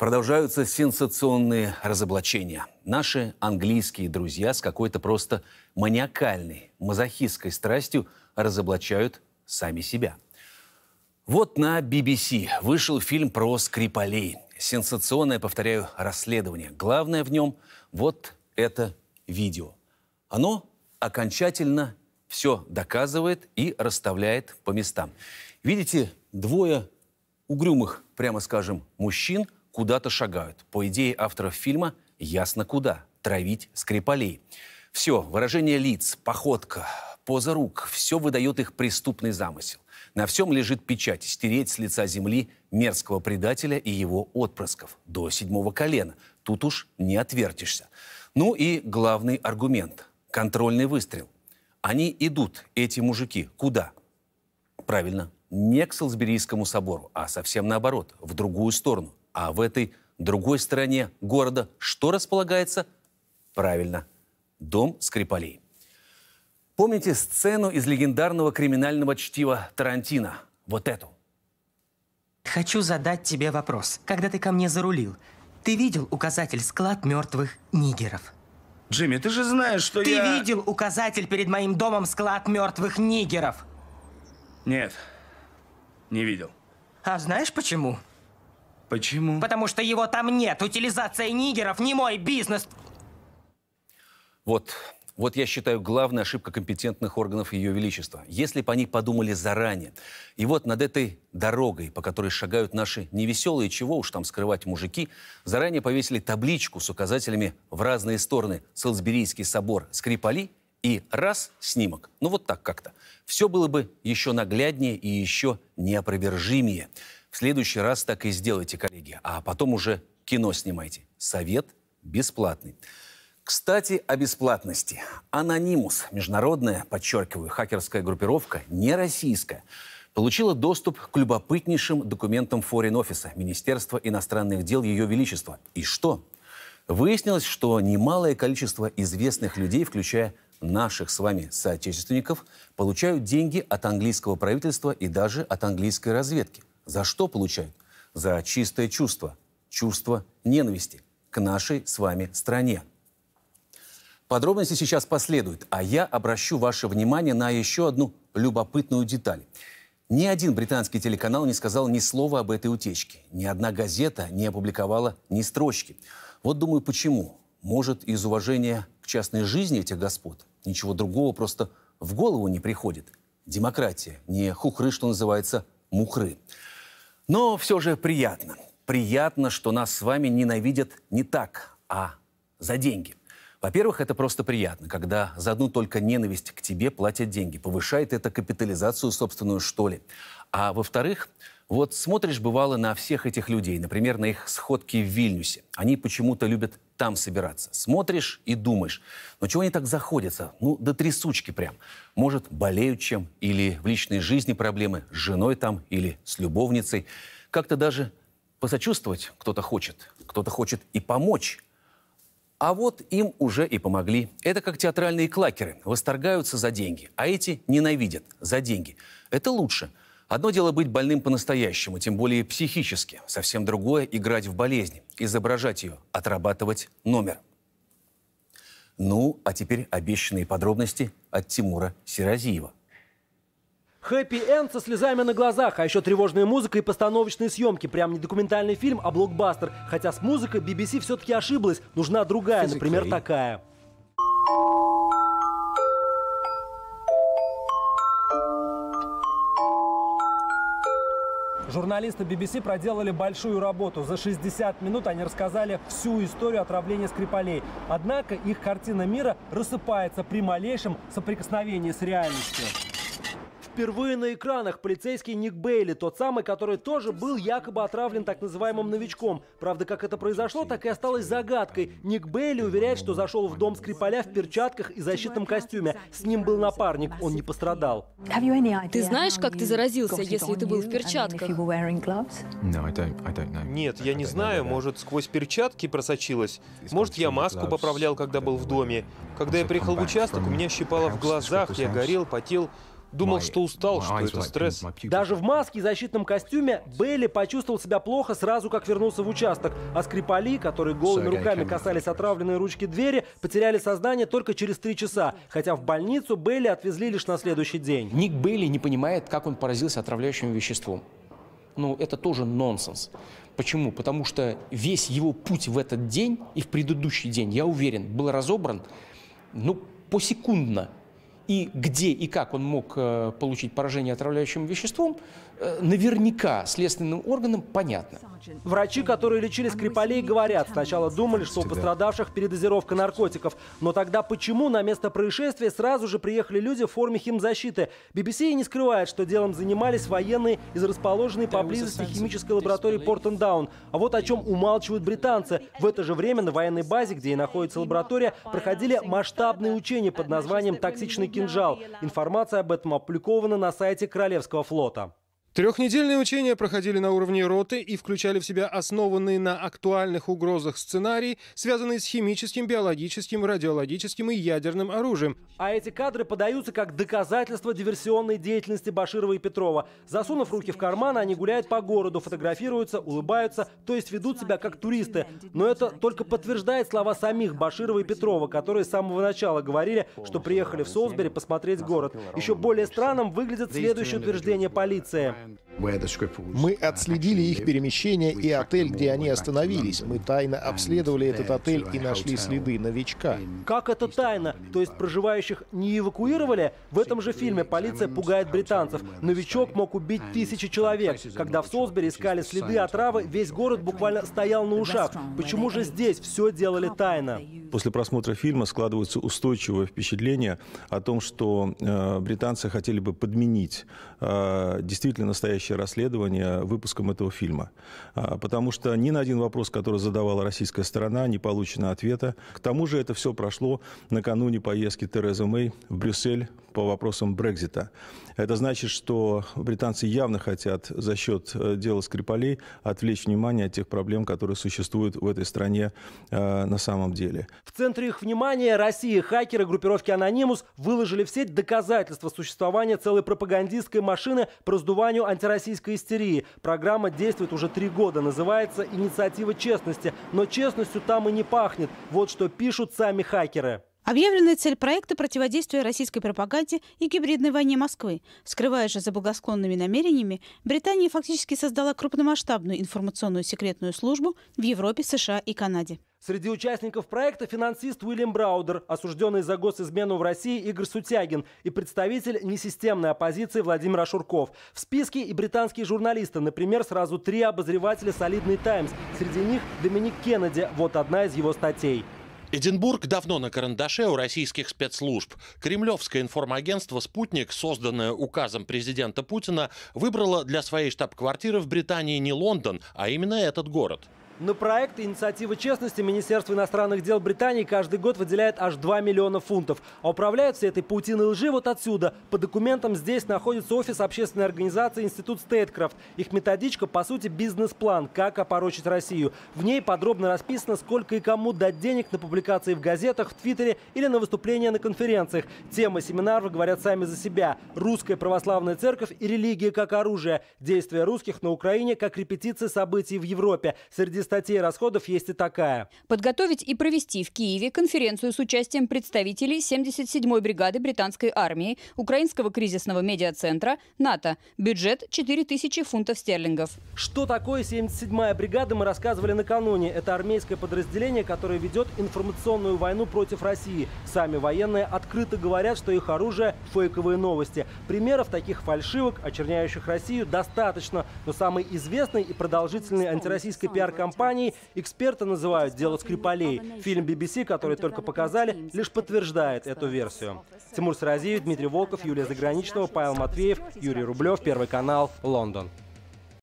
Продолжаются сенсационные разоблачения. Наши английские друзья с какой-то просто маниакальной, мазохистской страстью разоблачают сами себя. Вот на BBC вышел фильм про Скрипалей. Сенсационное, повторяю, расследование. Главное в нем вот это видео. Оно окончательно все доказывает и расставляет по местам. Видите, двое угрюмых, прямо скажем, мужчин – куда-то шагают. По идее авторов фильма ясно куда – травить Скрипалей. Все, выражение лиц, походка, поза рук – все выдает их преступный замысел. На всем лежит печать стереть с лица земли мерзкого предателя и его отпрысков до седьмого колена. Тут уж не отвертишься. Ну и главный аргумент – контрольный выстрел. Они идут, эти мужики, куда? Правильно, не к Салсберийскому собору, а совсем наоборот, в другую сторону. А в этой другой стороне города что располагается? Правильно, дом Скрипалей. Помните сцену из легендарного криминального чтива Тарантино? Вот эту. Хочу задать тебе вопрос. Когда ты ко мне зарулил, ты видел указатель «Склад мертвых нигеров»? Джимми, ты же знаешь, что ты я... Ты видел указатель перед моим домом «Склад мертвых нигеров»? Нет, не видел. А знаешь почему? Почему? Потому что его там нет. Утилизация нигеров не мой бизнес. Вот, вот я считаю главная ошибка компетентных органов Ее Величества. Если бы они подумали заранее. И вот над этой дорогой, по которой шагают наши невеселые, чего уж там скрывать мужики, заранее повесили табличку с указателями в разные стороны. Солсберийский собор Скрипали и раз снимок. Ну вот так как-то. Все было бы еще нагляднее и еще неопровержимее. В следующий раз так и сделайте, коллеги, а потом уже кино снимайте. Совет бесплатный. Кстати, о бесплатности. Анонимус, международная, подчеркиваю, хакерская группировка, не российская, получила доступ к любопытнейшим документам форин-офиса Министерства иностранных дел Ее Величества. И что? Выяснилось, что немалое количество известных людей, включая наших с вами соотечественников, получают деньги от английского правительства и даже от английской разведки. За что получают? За чистое чувство. Чувство ненависти к нашей с вами стране. Подробности сейчас последуют, а я обращу ваше внимание на еще одну любопытную деталь. Ни один британский телеканал не сказал ни слова об этой утечке. Ни одна газета не опубликовала ни строчки. Вот думаю, почему. Может, из уважения к частной жизни этих господ ничего другого просто в голову не приходит. Демократия. Не хухры, что называется, мухры. Но все же приятно. Приятно, что нас с вами ненавидят не так, а за деньги. Во-первых, это просто приятно, когда за одну только ненависть к тебе платят деньги. Повышает это капитализацию собственную, что ли. А во-вторых, вот смотришь, бывало, на всех этих людей, например, на их сходки в Вильнюсе. Они почему-то любят там собираться. Смотришь и думаешь, ну чего они так заходятся? Ну, до трясучки прям. Может, болеют чем, или в личной жизни проблемы с женой там, или с любовницей. Как-то даже посочувствовать кто-то хочет, кто-то хочет и помочь. А вот им уже и помогли. Это как театральные клакеры. Восторгаются за деньги, а эти ненавидят за деньги. Это лучше – Одно дело быть больным по-настоящему, тем более психически. Совсем другое – играть в болезнь, изображать ее, отрабатывать номер. Ну, а теперь обещанные подробности от Тимура Сирозиева. Хэппи-энд со слезами на глазах, а еще тревожная музыка и постановочные съемки. Прям не документальный фильм, а блокбастер. Хотя с музыкой BBC все-таки ошиблась. Нужна другая, например, такая. Журналисты BBC проделали большую работу. За 60 минут они рассказали всю историю отравления Скрипалей. Однако их картина мира рассыпается при малейшем соприкосновении с реальностью. Впервые на экранах полицейский Ник Бейли, тот самый, который тоже был якобы отравлен так называемым новичком. Правда, как это произошло, так и осталось загадкой. Ник Бейли уверяет, что зашел в дом Скрипаля в перчатках и защитном костюме. С ним был напарник, он не пострадал. Ты знаешь, как ты заразился, если ты был в перчатках? Нет, я не знаю. Может, сквозь перчатки просочилось? Может, я маску поправлял, когда был в доме? Когда я приехал в участок, у меня щипало в глазах, я горел, потел. Думал, что устал, что это стресс. Даже в маске и защитном костюме Бейли почувствовал себя плохо сразу, как вернулся в участок. А Скрипали, которые голыми руками касались отравленной ручки двери, потеряли сознание только через три часа. Хотя в больницу Бейли отвезли лишь на следующий день. Ник Бейли не понимает, как он поразился отравляющим веществом. Ну, это тоже нонсенс. Почему? Потому что весь его путь в этот день и в предыдущий день, я уверен, был разобран, ну, посекундно и где и как он мог э, получить поражение отравляющим веществом, э, наверняка следственным органам понятно. Врачи, которые лечили Скрипалей, говорят, сначала думали, что у пострадавших передозировка наркотиков. Но тогда почему на место происшествия сразу же приехали люди в форме химзащиты? BBC не скрывает, что делом занимались военные из расположенной поблизости химической лаборатории Портендаун. А вот о чем умалчивают британцы. В это же время на военной базе, где и находится лаборатория, проходили масштабные учения под названием «Токсичный кино». «Кинжал». Информация об этом опубликована на сайте Королевского флота. Трехнедельные учения проходили на уровне роты и включали в себя основанные на актуальных угрозах сценарии, связанные с химическим, биологическим, радиологическим и ядерным оружием. А эти кадры подаются как доказательство диверсионной деятельности Баширова и Петрова. Засунув руки в карманы, они гуляют по городу, фотографируются, улыбаются, то есть ведут себя как туристы. Но это только подтверждает слова самих Баширова и Петрова, которые с самого начала говорили, что приехали в Солсбери посмотреть город. Еще более странным выглядит следующее утверждение полиции. And. Мы отследили их перемещение и отель, где они остановились. Мы тайно обследовали этот отель и нашли следы новичка. Как это тайно? То есть проживающих не эвакуировали? В этом же фильме полиция пугает британцев. Новичок мог убить тысячи человек. Когда в Солсбери искали следы отравы, весь город буквально стоял на ушах. Почему же здесь все делали тайно? После просмотра фильма складывается устойчивое впечатление о том, что э, британцы хотели бы подменить э, действительно настоящие настоящее расследование выпуском этого фильма. А, потому что ни на один вопрос, который задавала российская сторона, не получено ответа. К тому же это все прошло накануне поездки Терезы Мэй в Брюссель по вопросам Брекзита. Это значит, что британцы явно хотят за счет э, дела Скрипалей отвлечь внимание от тех проблем, которые существуют в этой стране э, на самом деле. В центре их внимания России хакеры группировки «Анонимус» выложили в сеть доказательства существования целой пропагандистской машины по раздуванию антироссийской истерии. Программа действует уже три года, называется «Инициатива честности». Но честностью там и не пахнет. Вот что пишут сами хакеры. Объявленная цель проекта – противодействие российской пропаганде и гибридной войне Москвы. скрывая же за благосклонными намерениями, Британия фактически создала крупномасштабную информационную секретную службу в Европе, США и Канаде. Среди участников проекта финансист Уильям Браудер, осужденный за госизмену в России Игорь Сутягин и представитель несистемной оппозиции Владимир Ашурков. В списке и британские журналисты, например, сразу три обозревателя «Солидный Таймс». Среди них Доминик Кеннеди – вот одна из его статей. Эдинбург давно на карандаше у российских спецслужб. Кремлевское информагентство «Спутник», созданное указом президента Путина, выбрало для своей штаб-квартиры в Британии не Лондон, а именно этот город. На проект «Инициатива честности» Министерство иностранных дел Британии каждый год выделяет аж 2 миллиона фунтов. А управляют все этой паутиной лжи вот отсюда. По документам здесь находится офис общественной организации «Институт Стейткрафт». Их методичка, по сути, бизнес-план, как опорочить Россию. В ней подробно расписано, сколько и кому дать денег на публикации в газетах, в Твиттере или на выступления на конференциях. Темы семинаров говорят сами за себя. Русская православная церковь и религия как оружие. Действия русских на Украине как репетиция событий в Европе. Среди статье расходов есть и такая. Подготовить и провести в Киеве конференцию с участием представителей 77-й бригады британской армии, Украинского кризисного медиацентра, НАТО. Бюджет 4000 фунтов стерлингов. Что такое 77-я бригада, мы рассказывали накануне. Это армейское подразделение, которое ведет информационную войну против России. Сами военные открыто говорят, что их оружие – фейковые новости. Примеров таких фальшивок, очерняющих Россию, достаточно. Но самый известный и продолжительный антироссийский пиар-компании Испании, эксперты называют «Дело Скрипалей». Фильм BBC, который только показали, лишь подтверждает эту версию. Тимур Сразиев, Дмитрий Волков, Юлия Заграничного, Павел Матвеев, Юрий Рублев, Первый канал, Лондон.